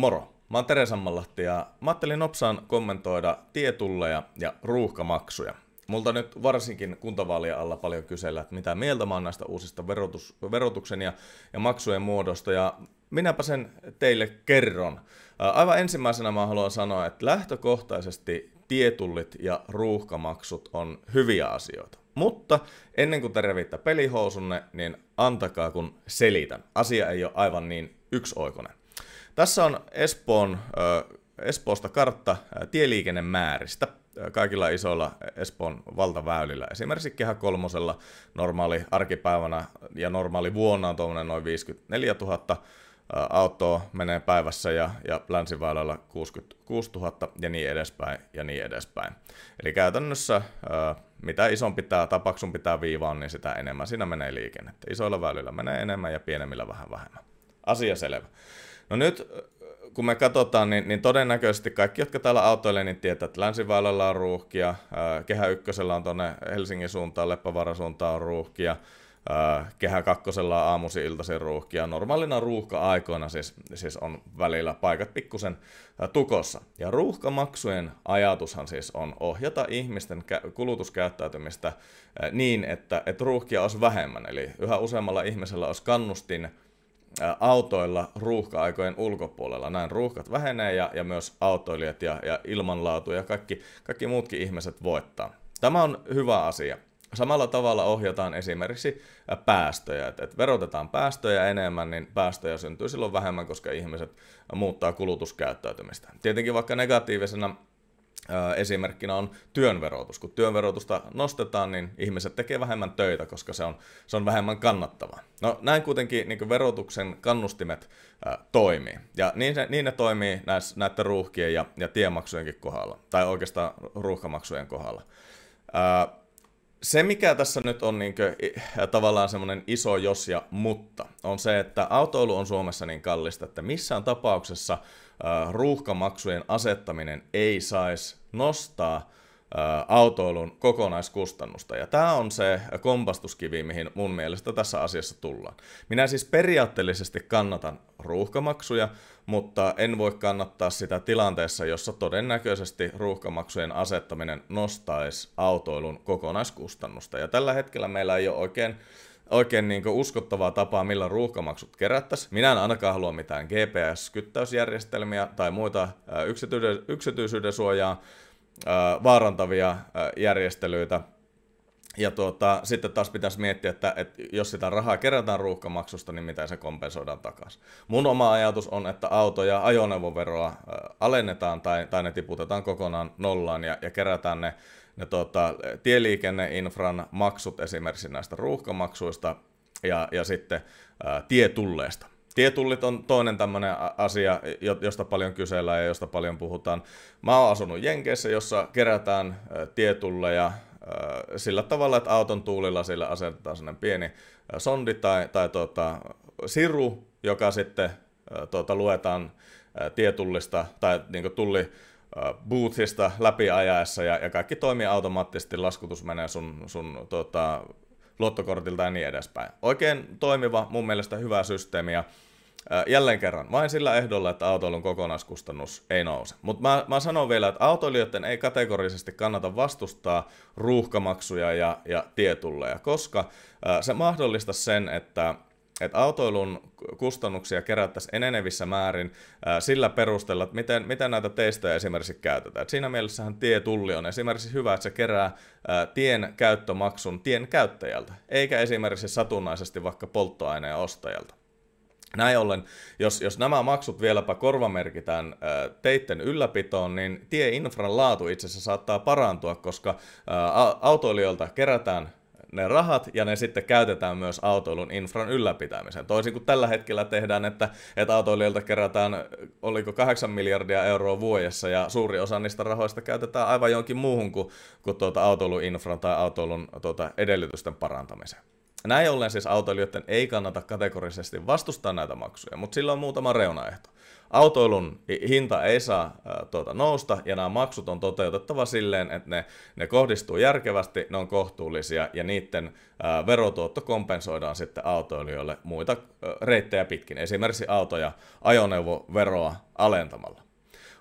Moro! Mä oon Tere Sammalahti ja mä ajattelin nopsaan kommentoida tietulleja ja ruuhkamaksuja. Multa nyt varsinkin kuntavaalien alla paljon kysellä, että mitä mieltä mä oon näistä uusista verotus, verotuksen ja, ja maksujen muodosta ja minäpä sen teille kerron. Aivan ensimmäisenä mä haluan sanoa, että lähtökohtaisesti tietullit ja ruuhkamaksut on hyviä asioita. Mutta ennen kuin te revitte pelihousunne, niin antakaa kun selitän. Asia ei ole aivan niin yksioikoinen. Tässä on Espoon, Espoosta kartta tieliikennemääristä kaikilla isoilla Espoon valtaväylillä. Esimerkiksi Kehä kolmosella normaali arkipäivänä ja normaali vuonna on tuommoinen noin 54 000 autoa menee päivässä ja, ja länsiväylällä 66 000 ja niin edespäin ja niin edespäin. Eli käytännössä mitä isompi tämä tapaksun pitää viivaa, niin sitä enemmän siinä menee liikennettä. Isoilla väylillä menee enemmän ja pienemmillä vähän vähemmän. Asia selvä. No nyt äh, kun me katsotaan, niin, niin todennäköisesti kaikki, jotka täällä autoilee, niin tietää, että länsiväylällä on ruuhkia, äh, kehä ykkösellä on tuonne Helsingin suuntaan, Leppävaaran suuntaan on ruuhkia, äh, kehä kakkosella on aamuisin iltaisin ruuhkia. Normaalina ruuhka-aikoina siis, siis on välillä paikat pikkusen tukossa. Ja ruuhkamaksujen ajatushan siis on ohjata ihmisten kulutuskäyttäytymistä niin, että, että ruuhkia olisi vähemmän. Eli yhä useammalla ihmisellä olisi kannustin autoilla ruuhka-aikojen ulkopuolella. Näin ruuhkat vähenee ja, ja myös autoilijat ja, ja ilmanlaatu ja kaikki, kaikki muutkin ihmiset voittaa. Tämä on hyvä asia. Samalla tavalla ohjataan esimerkiksi päästöjä. Et, et verotetaan päästöjä enemmän, niin päästöjä syntyy silloin vähemmän, koska ihmiset muuttaa kulutuskäyttäytymistä. Tietenkin vaikka negatiivisena esimerkkinä on työnverotus. Kun työnverotusta nostetaan, niin ihmiset tekee vähemmän töitä, koska se on, se on vähemmän kannattavaa. No näin kuitenkin niin verotuksen kannustimet äh, toimii. Ja niin, se, niin ne toimii näis, näiden ruuhkien ja, ja tiemaksujenkin kohdalla, tai oikeastaan ruuhkamaksujen kohdalla. Äh, se, mikä tässä nyt on niin kuin, tavallaan semmoinen iso jos ja mutta, on se, että autoilu on Suomessa niin kallista, että missään tapauksessa ruuhkamaksujen asettaminen ei saisi nostaa autoilun kokonaiskustannusta. Ja tämä on se kompastuskivi, mihin mun mielestä tässä asiassa tullaan. Minä siis periaatteellisesti kannatan ruuhkamaksuja, mutta en voi kannattaa sitä tilanteessa, jossa todennäköisesti ruuhkamaksujen asettaminen nostaisi autoilun kokonaiskustannusta. Ja tällä hetkellä meillä ei ole oikein oikein niin uskottavaa tapaa, millä ruuhkamaksut kerättäisiin. Minä en ainakaan halua mitään GPS-kyttäysjärjestelmiä tai muita yksityisyyden suojaa vaarantavia järjestelyitä. Ja tuota, sitten taas pitäisi miettiä, että, että jos sitä rahaa kerätään ruuhkamaksusta, niin miten se kompensoidaan takaisin. Mun oma ajatus on, että auto- ja ajoneuvoveroa alennetaan tai, tai ne tiputetaan kokonaan nollaan ja, ja kerätään ne, ne tuota, tieliikenneinfran maksut esimerkiksi näistä ruuhkamaksuista ja, ja sitten ää, tietulleista. Tietullit on toinen tämmöinen asia, josta paljon kysellään ja josta paljon puhutaan. Mä oon asunut Jenkeissä, jossa kerätään tietulleja sillä tavalla, että auton tuulilla sillä asetetaan sellainen pieni sondi tai, tai tuota, siru, joka sitten tuota, luetaan tietullista tai niin tulli boothista läpi ajaessa ja, ja kaikki toimii automaattisesti, laskutus menee sun, sun tuota, luottokortilta ja niin edespäin. Oikein toimiva, mun mielestä hyvä systeemi ja jälleen kerran, vain sillä ehdolla, että autoilun kokonaiskustannus ei nouse. Mutta mä, mä sanon vielä, että autoilijoiden ei kategorisesti kannata vastustaa ruuhkamaksuja ja, ja tietulleja, koska se mahdollista sen, että että autoilun kustannuksia kerättäisiin enenevissä määrin sillä perusteella, että miten, miten näitä testejä esimerkiksi käytetään. Et siinä mielessähän tietulli on esimerkiksi hyvä, että se kerää tien käyttömaksun tien käyttäjältä, eikä esimerkiksi satunnaisesti vaikka polttoaineen ostajalta. Näin ollen, jos, jos nämä maksut vieläpä korvamerkitään ää, äh, teitten ylläpitoon, niin tieinfran laatu itse asiassa saattaa parantua, koska ää, äh, autoilijoilta kerätään ne rahat ja ne sitten käytetään myös autoilun infran ylläpitämiseen. Toisin kuin tällä hetkellä tehdään, että, että autoilijoilta kerätään, oliko 8 miljardia euroa vuodessa ja suuri osa niistä rahoista käytetään aivan jonkin muuhun kuin, kuin tuota autoilun infran tai autoilun tuota edellytysten parantamiseen. Näin ollen siis autoilijoiden ei kannata kategorisesti vastustaa näitä maksuja, mutta sillä on muutama reunaehto. Autoilun hinta ei saa tuota, nousta ja nämä maksut on toteutettava silleen, että ne, ne kohdistuu järkevästi, ne on kohtuullisia ja niiden ää, verotuotto kompensoidaan sitten autoilijoille muita ää, reittejä pitkin, esimerkiksi autoja ajoneuvoveroa alentamalla.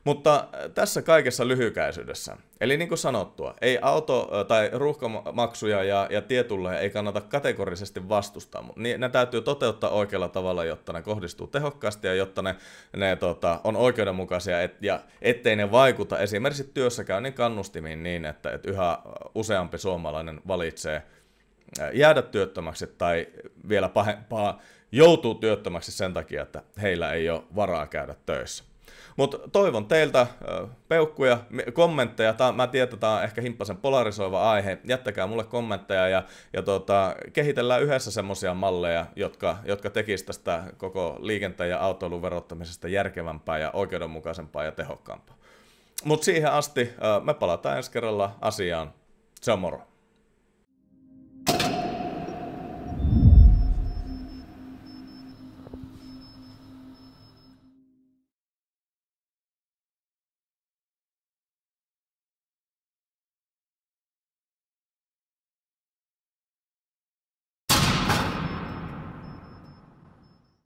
Mutta äh, tässä kaikessa lyhykäisyydessä. Eli niin kuin sanottua, ei auto- äh, tai ruuhkamaksuja ja, ja tietulleja ei kannata kategorisesti vastustaa, mutta ne täytyy toteuttaa oikealla tavalla, jotta ne kohdistuu tehokkaasti ja jotta ne, ne tota, on oikeudenmukaisia et, ja ettei ne vaikuta esimerkiksi työssäkäynnin kannustimiin niin, että et yhä useampi suomalainen valitsee äh, jäädä työttömäksi tai vielä pahempaa joutuu työttömäksi sen takia, että heillä ei ole varaa käydä töissä. Mutta toivon teiltä peukkuja, kommentteja. Tää, mä tiedän, että tämä on ehkä himppasen polarisoiva aihe. Jättäkää mulle kommentteja ja, ja tota, kehitellään yhdessä semmoisia malleja, jotka, jotka tekisivät tästä koko liikenteen ja autoilun verottamisesta järkevämpää ja oikeudenmukaisempaa ja tehokkaampaa. Mutta siihen asti me palataan ensi kerralla asiaan. Se on moro.